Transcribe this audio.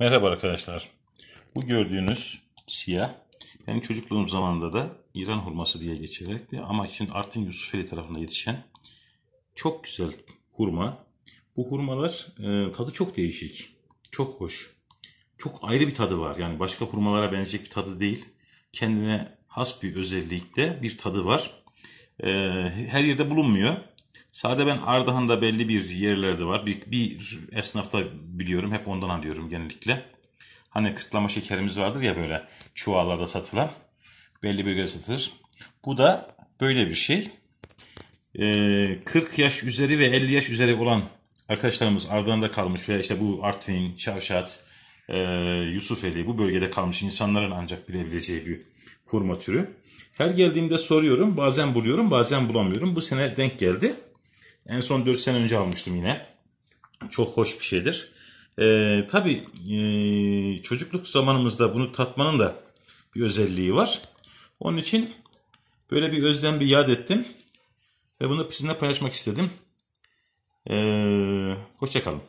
Merhaba arkadaşlar. Bu gördüğünüz siyah benim çocukluğum zamanında da İran hurması diye geçirilirdi ama şimdi Artvin Yusufeli tarafında yetişen çok güzel hurma. Bu hurmalar e, tadı çok değişik. Çok hoş. Çok ayrı bir tadı var. Yani başka hurmalara benzeyecek bir tadı değil. Kendine has bir özellikte bir tadı var. E, her yerde bulunmuyor. Sade ben Ardahan'da belli bir yerlerde var. Bir, bir esnafta biliyorum. Hep ondan alıyorum genellikle. Hani kıtlama şekerimiz vardır ya böyle çuvallarda satılan. Belli bölgede satılır. Bu da böyle bir şey. Ee, 40 yaş üzeri ve 50 yaş üzeri olan arkadaşlarımız Ardahan'da kalmış veya işte bu Artvin, Çavşat, e, Yusufeli bu bölgede kalmış insanların ancak bilebileceği bir hurma türü. Her geldiğimde soruyorum. Bazen buluyorum, bazen bulamıyorum. Bu sene denk geldi. En son 4 sene önce almıştım yine. Çok hoş bir şeydir. Ee, tabii e, çocukluk zamanımızda bunu tatmanın da bir özelliği var. Onun için böyle bir özlem bir yad ettim. Ve bunu sizinle paylaşmak istedim. Ee, hoşçakalın.